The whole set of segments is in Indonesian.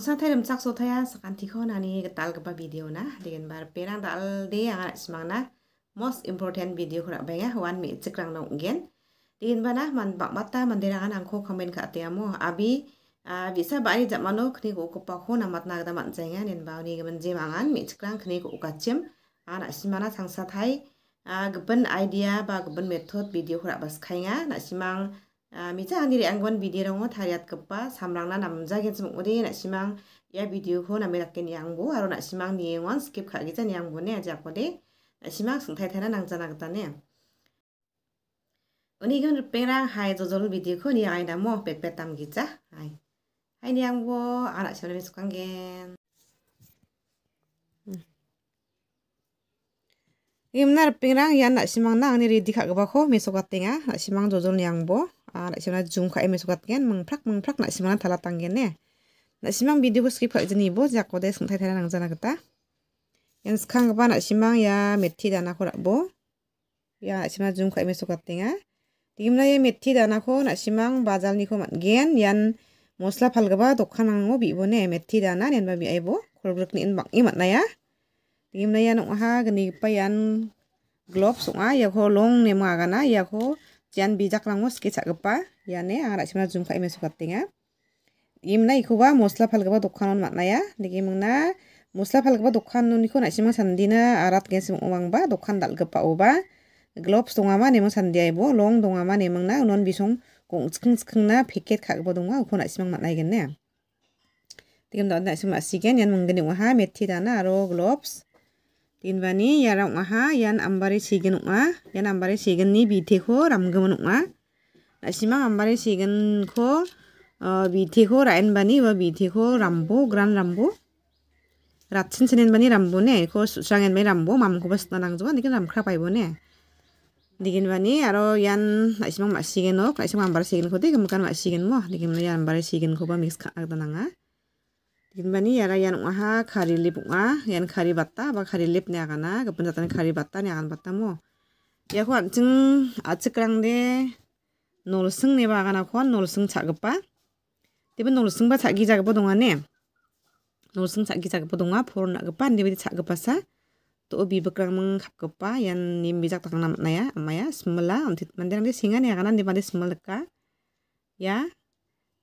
Sangtai remcak so thaya sakan tikho nani tal kapa video na dengan bar perang tal de yang anak semang na most important video kura benga wan mi cekrang nong gen dengan bana man bak mata mandirangan angko komen ka tiamu abi ah, bisa bari jat kini kni ko kopa ko namat na gada mancenga nen bau ni gemen jemangan mi cekrang kni ko ukacim anak ah, semana sangsa thai ah, geben idea ba geben method video kura bas kainga nak a m i c a andiri angwan video rongo t a r i a t k e p a samrangna namja gen s u k u d i na simang ya video ko na merak ken yangbo aro na simang ni n g o n skip k a gi t a n yangbo ne aja ko de na simang sung t a i t a n a nang jana k ta ne oni gun g pengrang hai jo jol video ko ni ai na mo pek pek tam gi t a hai hai ni yangbo ara c h o n e mi sukang gen Imnar pengrang yan a simang na angni r e d i k a k g p a ko m e sokatenga na simang jo jol ni yangbo Ah, nak simana zoom kha eme sukat gen mengprak mengprak nak simana thala tanggen ne nak simang video skip kha jeni bo jak ko de sung thai nang jana yang sekarang apa nak ya meti dana korak bo ya nak simana zoom kha eme tengah. Ya. Di mana ya meti dana ko nak simang bazal ni ko mat gen yan mosla phalgaba dokhan ango bi bo ne meti dana yang ba bi ai bo kolbruk ni in bang ini mat na ya mana ya nong ha gani pa yan gloves ya ko long ne ma ya jan bijak lango sketsa gapa yane ang rachimna zoom ka image katinga imna ikuba mosla phalgaba dokanon ya digi mungna mosla phalgaba dokan nuniko nachima sandina arat ba dokkan dal dalgapa oba gloves dongama nemo sandia ibo long dongama nemangna unon bisong kong skung skungna packet khagbo donga uko nachimang matnaigen ne digam da nachima sigen yan manggeni waha meti dana aro gloves ya yara ong·aha yan ambari sigen ong·a. yan ambari ni sigenni biteko ramgimin ong·a. sima ambari ko, uh, rain bani wa biti ho rambo, gran rambo. Ratsin rambo ne, ko bani rambo, mam ko ram setanangjoba, nikin ramkra paibone. bani, aro ian nasimang masigenok, sima ambari ko, di kemukan ma yan ambari ko ba mix agdananga jinmani yara yan ong·aha kari lip ong·a yan kari bata, ba kari lip ne agana gipin jatani kari bata ne agan bata mo ya nol ne iako an·ching atchikrangde nolsing neba nol nolsing cak debe nolsingba chagijagipa dongane nolsing gepa donga poron cak gepa sa. to kap gepa yan nim bijak takna matnaya ya, ya, amaya smila ontit manderangde singane agana semela ka. ya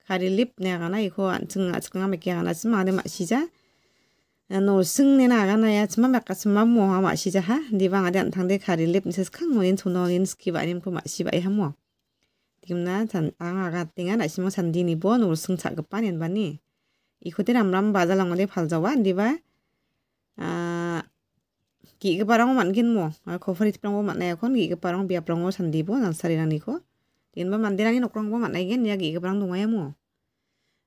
kari lip ne gana iko antung s a t s u n g ame kia gana chima ade ma shija no sung ne na gana ya chima me kasima mo ha ma shija ha di bang ade antang de kari lip ne ses kang mo in t s u n o in ski ba nim ko ma shi ba yi ha mo dimna tan s ang aga tinga na simo sandi ni bo no sung t s a k ga pan en ba ni iko de ram ram ba z a lang a d e p a l z a w a di ba a ki ga parang man gin mo a ko farit prang mo man na kon ki ga parang bia prang mo sandi bo nan sari nani ko Tinba m a n d i n a n g i n o k r a n g bo man na gen ya gi ga parang dunga ya mo.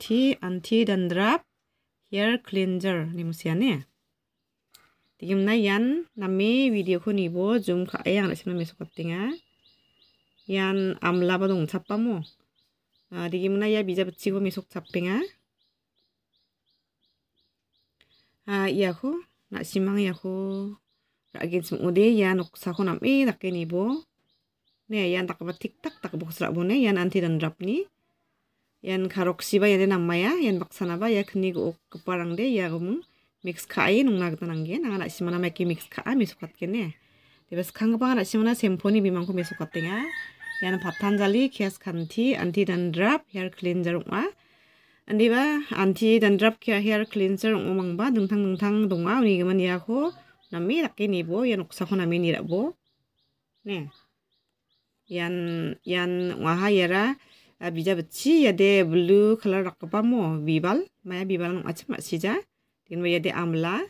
anti anti dandruff hair cleanser ni musiane digimna yan nami video ko bo zoom ka ayang lasim nami sokotinga yan amla ba dong chapamo ah, digimna ya bija bchi ko misok chapinga a ah, yaho na simang yaho ragin sum ude ya noksa ko nami dakke ya bo ne yan takba tik tak tak box rabone yan anti dandruff ni yan karok siba yane maya yan naba ya kni go keparangde ya gumung mix kai tenang gtanangge nanga na simana maki mix ka ami ah, sukat kene debes kang bang na simana symphony bimang ko mesukat tenga yan jali kias kanti anti dandrap hair cleanser unga ah. andiba anti drap kia hair cleanser umangba dengtang dungtang donga ah, uni geman ya ko nami rakke nibo yan uksa ko nami bo, ne yan yan waha yara bija bachi yade blue color rakpa mo bibal maya bibal nong sija masija maya de amla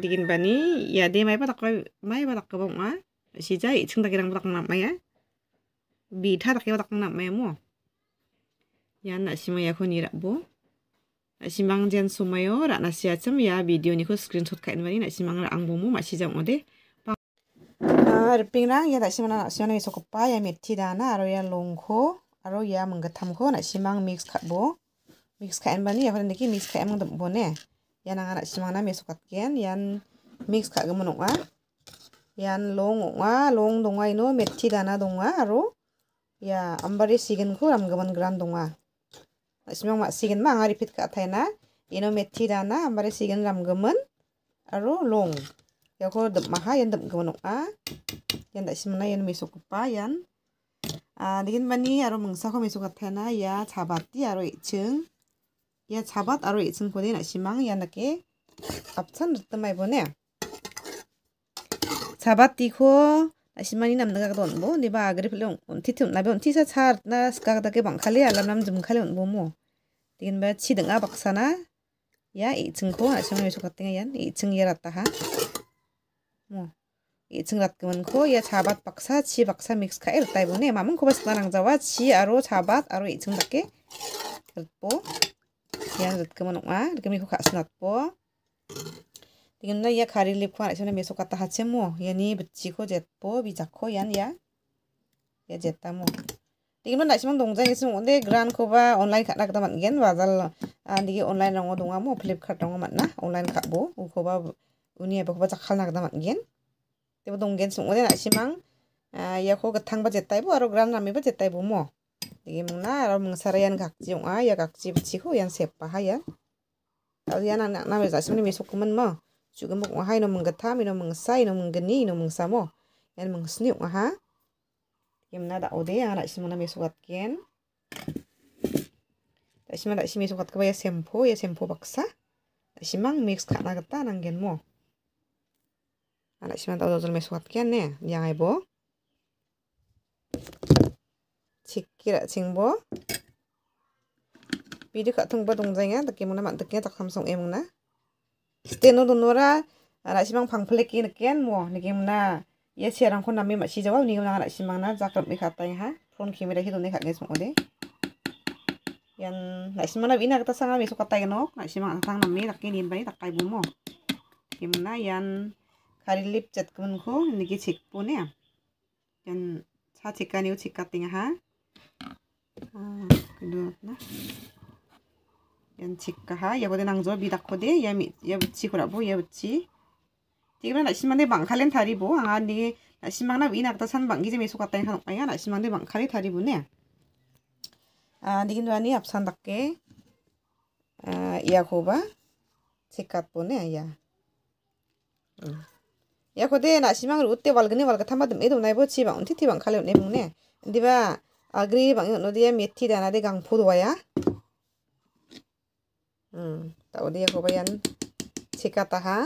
dikin bani yade maya patak maya patak ka bong a sija ichung takirang patak nap maya bita takir patak nak maya mo ya nak sima ya koni rak bo simang jen sumayo rak nasi acem ya video ni ko screenshot kain bani na simang rak ang bomo masija ode ᱟᱨ ᱯᱤᱝᱨᱟᱝ ᱭᱟ ᱫᱟᱥᱤᱢᱟᱱᱟ ᱥᱚᱱᱮ ᱥᱚᱠᱚᱯᱟ ᱭᱟ ᱢᱮᱛᱷᱤ ᱫᱟᱱᱟ ᱟᱨᱚ ᱭᱟ longko aro ya menggetam ko na simang mix khat bo mix khat en bani ya niki mix khat emang bo ne ya nang anak simang na sokat ken yan mix khat gemon a, yan long wa long dong ino meti dana dong aro ya ambari sigen ko ram gemon gran dong a simang ma sigen ma ngari pit khat thaina ino meti dana ambari sigen ram gemon aro long ya ko dep maha yan dep gemon a yan da simang na yan mesukupa yan 아 nigin mani aro mungsa ko miso katana ya chabati aro ichung ya chabat aro ichung ko dena simang ya nake apchan ritmai bone chabati ko 나시만이 남나가 돈 뭐, 네바 아그리 필용 온티티 나비 온티사 차나 스카가다게 방칼리 알람남 좀 칼리 온 뭐뭐. 디긴 바 치등아 박사나 야 이층코 아시만이 미소 같은 게얀 이층 예랐다 하. 뭐. chungrat kuman ko ya chabat baksa chi baksa mix kha er tai bone mamung ko basna nang jawa chi aro chabat aro i chung dake po ya rat kuman wa rat mi ko kha snat po tingin na ya khari lip kwa chana meso kata ha chemo ya ni bichi ko jet po bi jak ko yan ya ya jet ta mo tingin na chimang dong jang isim onde gran ko ba online kha nak ta man gen wa dal andigi online rang o donga mo flip kha rang man na online kha bo u ko ba unia ba ko ba jak khal nak ta man gen tebo dongen sung one na simang ya ko ketang baje taibu aro gram nami baje taibu mo digi mung na aro mung sarayan gak jiung a ya gak jiung chihu yan sepa haya aro yan na na me zasim ni me sukuman mo juga mung wahai no mung ketam ino mung sai no mung geni no mung yan mung sniuk ngaha digi ya na da ode yang ra simung na me sukat ken da simang da simi sukat kaba ya sempo ya sempo baksa da simang mix kana ketanang gen mo Anak siman tau tau mesu hap kian nea, ya, yang ai bo. Cikira cing bo. Video kak tung ba tung zeng ya, mak teki ya, tak samsung e ya mung na. Steno tung nora, anak siman pang pelek kian kian mo, neki mung na. Ya si arang nami mak si jawa, ni kemenang anak siman na, zak rap mekat tanya ha. Pron kimi dahi tung ne kak gesmo ode. Yang anak siman na bina kata sanga mesu kata yano, anak siman tang nami, teki nien bani, tak kai bumo. Kemenang yan, 가릴립 zetgun ko niki jikpo ne yan sa jikan yu jikating ha ah kedua na yan jikka ha ya bode nangjo bidakko de ya mi ya buci kura bo ya buci 지금은 날씨만데 망칼렌 다리보 아 니게 날씨만나 위나다 산 방기점에 속았다니 한 아야 날씨만데 망칼이 다리보네 아 니긴 도아니 앞산답게 아 이야고바 제값 보네 야 응. ยาคดีน่ะชิมางรู้เตะวอลกันนี่วอลกันทั้งหมดไม่ต้องนายบอกชิบังที่ที่บังขับเลืยเนี่ยมึงเนี่ยดีว่าอากรีบังอยู่โนดีเอ็มเอที่ด้านนั้นกกังพูดไว้อาอืมแต่วันนี้เขาไปยันช็คกัตตาฮะ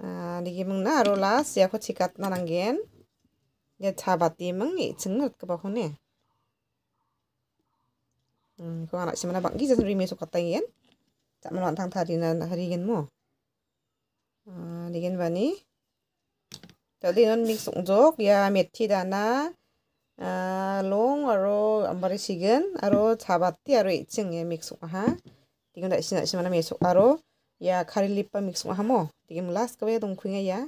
อ่าดีกี่มึงน่ารู้ละเสียคดีกันนั่นเองเนี่ชาบัดดมึงอีจังหวัดก็บอกคนเนี่ยอืมก็อะไรชิมันบังกีจะรีเมสุขตาเยันจะมาลองทางทารีนันทารีเย็นมั้ง ligin bani non mix ungjok ya meti dana long aro ambari sigen aro chabatti aro iching ya mix ha tigun sih sina sih mana meso aro ya khari lipa mix ha mo tigim last kabe dong khunga ya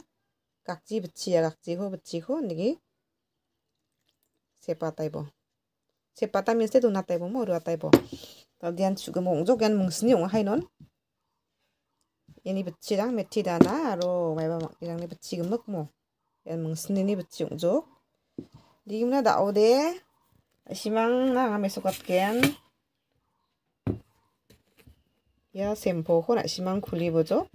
kakji bichi ya kakji ho bichi ho nigi sepa taibo sepa ta minste duna taibo mo ru tadi ta dian sugam ungjok yan mungsni ong hainon 얘니 붙이랑 메티다나 로 말바 이랑 니 붙이금 먹모 연 멍스니니 붙이 웅족 니금나 나오데 시망 나가 메소갑겐 야 샘포고 나 시망 굴리보죠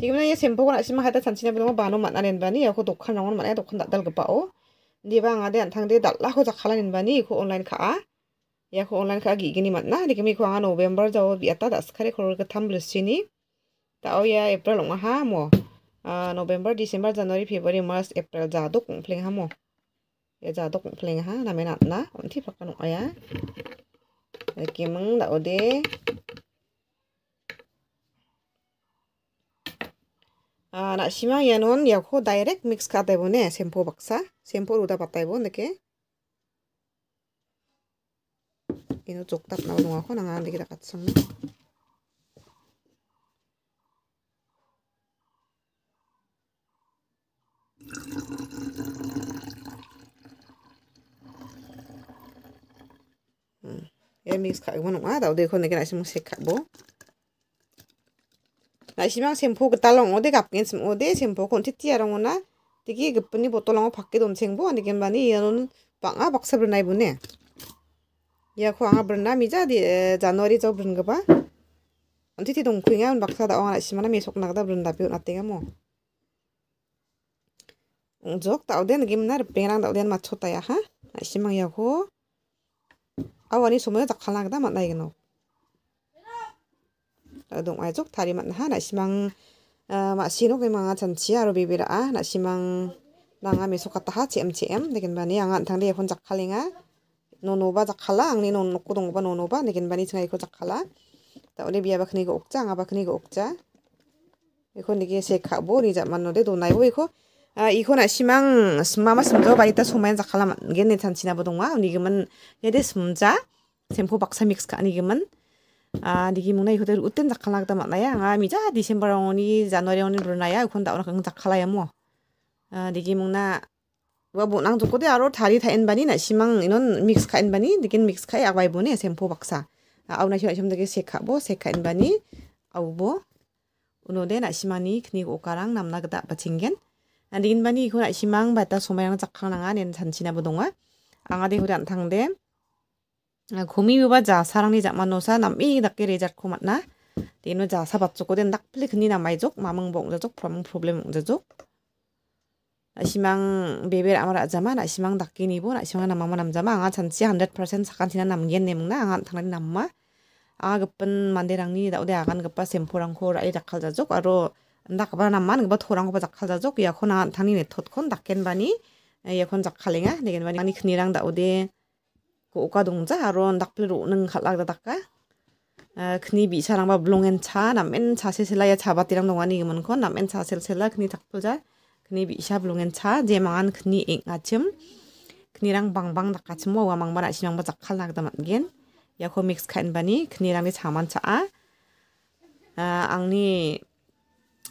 지금은 이 샘포고 나 시망 하다 잔치나 보는 거 바노 만나는 바니 야고 독한 영혼 만나 독한 낫달 급바오 니방 아데 안탕데 달라고 작하라는 바니 그 온라인 가 야고 온라인 가기 이기니 맞나 니금이 광한 오벤버 저오 비아따 다스카레 코르가 탐블스치니 tao ya april ong ha mo Uh, november december january february march april ja do kung p l e n g ha mo ya ja do kung p l e n g ha na me na na on thi a o phak i no n ya ki o d r e m i x k a te b o n e sempo b a k s s a e m p ode 아, 나 심한 얘는 야코 다 e 렉트 믹스 카 때문에 t a 박사 샘포 o n g ako na ngan di k i 거 a katsong. mix khác mà nông á đầu đây con này cái này xem một set khác bố 나 시방 샘포 그 딸랑 어디 갑긴 샘 어디 샘포 콘티티아랑오나 되게 그뿐이 보통랑 밖에 돔생보 아니 겐만이 이는 방아 박사블 나이 보네 야코 아 브르나 미자디 자노리 저 브른 거봐 안티티 동쿠잉아 박사다 어 아시마나 미속 나가다 브른다 비오 나땡아 뭐 웅족 다우덴 김나 르뱅랑 다우덴 맞췄다야 하 아시망 야고 awani sumaya tak khalang da mat nai gno adung ai jok thari mat ha na simang ma sino ke manga chan chi aro bi bira na simang nanga mi sokat ha chem chem degen bani anga thang de hon jak khalinga nono ba jak khala angni non nokudong ba nono ba degen bani chingai ko jak khala ta ole biya bakni ko ukcha anga bakni ko ukcha 이거이게세가보리잡만노데도나이고이거 아, 이거나 시망 스마마 스마도 바이타 소마엔 자칼라 겐네 찬 지나보동마 니금은 예데 스마자 템포 박사 믹스가 아니금은 아 니기 문에 이거들 우뜬 자칼라다 만나야 아 미자 디셈버 오니 자노리 오니 브루나야 이건 다오나 강 자칼라야 뭐아 니기 문나 wa bu nang tukude aro thari tha en bani na simang inon mix kha en bani dikin mix kha agwai bu ne sempo baksa au na chira chum de se kha bo seka, kha en bani au bo uno de na simani khni okarang namna gda pachinggen An din bani ko na simang bata sumayang zakang nangan en sanchina budonga. Anga de huri antang de. Gumi wiba ja sarang ni jakman nosa nambi dakki rejar ko matna. Dino ja sabat joko den dak pli kni namai jok mamang bong jok promang problem ong jok. 아시망 베벨 아마라 자마 아시망 닦기니보 아시망 남마 남자마 아 잔치 100% 사간티나 남겐 내먹나 아 당나니 남마 아 급은 만데랑니 나오데 아간 급바 셈포랑 코 라이 닦할자족 아로 dakba namma ningba thorang ba jakhal jajok yakhona thani ne thotkon dakken bani yakhon jakhalenga degen bani ani khnirang da ode ko oka dungja aro dakple ro ning khalak da dakka khni bi sarang ba blongen cha namen cha se sela ya chaba tirang dong ani gmon kon namen cha sel sela khni thakpo ja khni bi sha blongen cha je mangan khni eng achim knirang bang bang dakka chimo wa mang bana chinang ba jakhal nak da matgen yakho mix khain bani knirang ni chaman cha a angni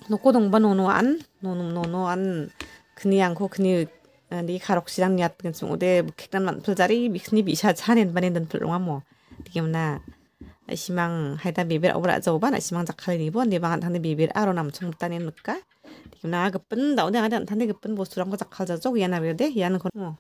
노코동바 노노안 노놈 노노안 그니 않고 그니 니 가록 시장 니앗 근중 오데 묵핵단 만풀자리 믹스니 비샤 차낸 바낸던 풀롱아 뭐 디게나 뭐. 시망 하이다 비벨 오브라 저바 나 시망 자칼 리본 니방 한탄데 비벨 아로 남청 따네 누까 디게나 그뿐 다오데 아데 한탄데 그뿐 보수랑 거 자칼 자쪽 야나 베데 야는 거뭐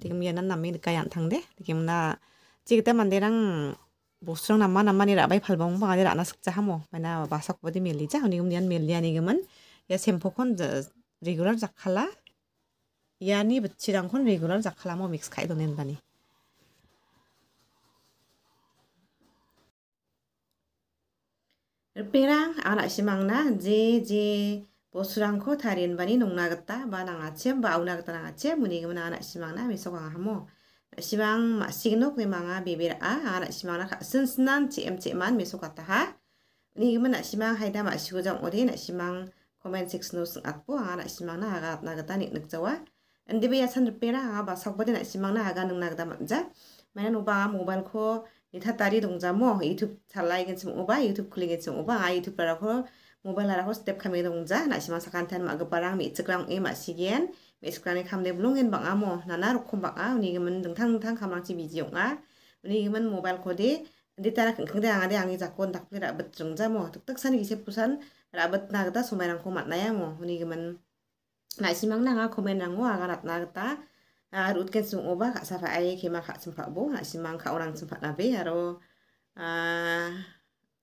디게 미안한 남이 느까 얀탕데 디게나 지그때 만데랑 bosrong nama nama ni rabai pal bang bang ada rana sakja hamo mana basak bodi meli ja huni kemudian meli ani kemen ya sempo kon regular zakhala ya ni beci rang kon regular zakhala mau mix kai donen bani Perang anak si mangna je je bosrang ko tarian bani nong nagata ba nang ache ba au nagata nang ache anak si mangna misok ang hamo. sibang ma signok ni mga bibir a ana sibang na sinsnan tm tman miso kata ha ni gimana sibang haida ma sigo jang ori na sibang comment six no sing atpo ana sibang na aga na gata ni nukjawa ndi be yasan rupera aga ba sakbode na sibang na aga nung na gata manja mana no ba mobile ko ni tha tari dongja mo youtube chalai gen sim oba youtube kuling gen sim oba a youtube para ko mobile ara ko step khami dongja na sibang sakan tan ma ga parang mi chiklang e ma sigen meskrani kam de en bang amo nana rokom bang a uni gemen deng tang tang kam chi biji ong a uni gemen mobile kode de tara keng keng de ang ade ang i zakon tak pira bet jeng jamo tuk tak sani gise pusan rabet na geta sumai rang komat na yamo uni gemen na mang nanga komen nang wa aga rat na geta a rut ken sung oba ka safa ai ma ka fa bo na mang ka orang sempak na be aro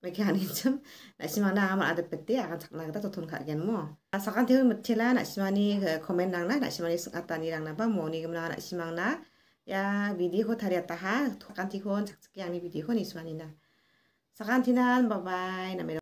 k i i a a a a a a n n n c m m m m s م a ا ن ي جم نسمع أ ن t عمل عدد بدي عن تقنا قدر تطون ك أ i ن مو سكان e n و ل متلا نسمعني كومنت نعنا n س na ن ي سقطاني نعنا بموني ج م a ا نسمعنا يا a ي د ي و تريتها سكان تكون تكتكي i ع ن ي n i د ي و نسمعنا س a n ن ت ن a ن باي باي